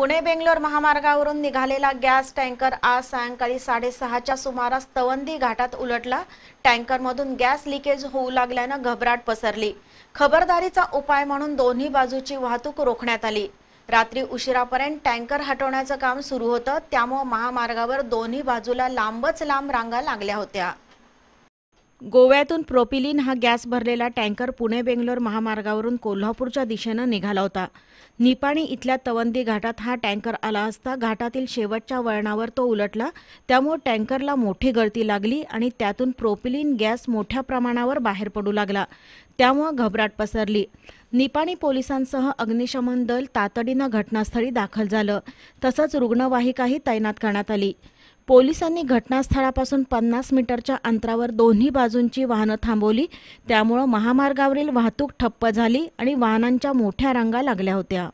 पुणे बेंगलोर महामार्गावरून निघालेला gas tanker आज सायंकाळी साडेसहाच्या सुमारास तवंदी घाटात उलटला टँकरमधून गॅस लिकेज होऊ लागल्यानं घबराट पसरली खबरदारीचा उपाय म्हणून दोन्ही बाजूची वाहतूक रोखण्यात आली रात्री उशिरापर्यंत टँकर हटवण्याचं काम सुरू होतं त्यामुळे महामार्गावर दोन्ही बाजूला लांबच लांब रांगा लागल्या होत्या गोव्यातून प्रोपिलिन हा गॅस भरलेला टँकर पुणे बेंगलोर महामार्गावरून कोल्हापूरच्या दिशेनं निघाला होता निपाणी इथल्या तवंदी घाटात हा टँकर आला असता घाटातील शेवटच्या वळणावर तो उलटला त्यामुळे टँकरला मोठी गळती लागली आणि त्यातून प्रोपिलिन गॅस मोठ्या प्रमाणावर बाहेर पडू लागला त्यामुळे घबराट पसरली निपाणी पोलिसांसह अग्निशमन दल तातडीनं घटनास्थळी दाखल झालं तसंच रुग्णवाहिकाही तैनात करण्यात आली पोलिसांनी घटनास्थळापासून पन्नास मीटरच्या अंतरावर दोन्ही बाजूंची वाहनं थांबवली त्यामुळं महामार्गावरील वाहतूक ठप्प झाली आणि वाहनांच्या मोठ्या रांगा लागल्या होत्या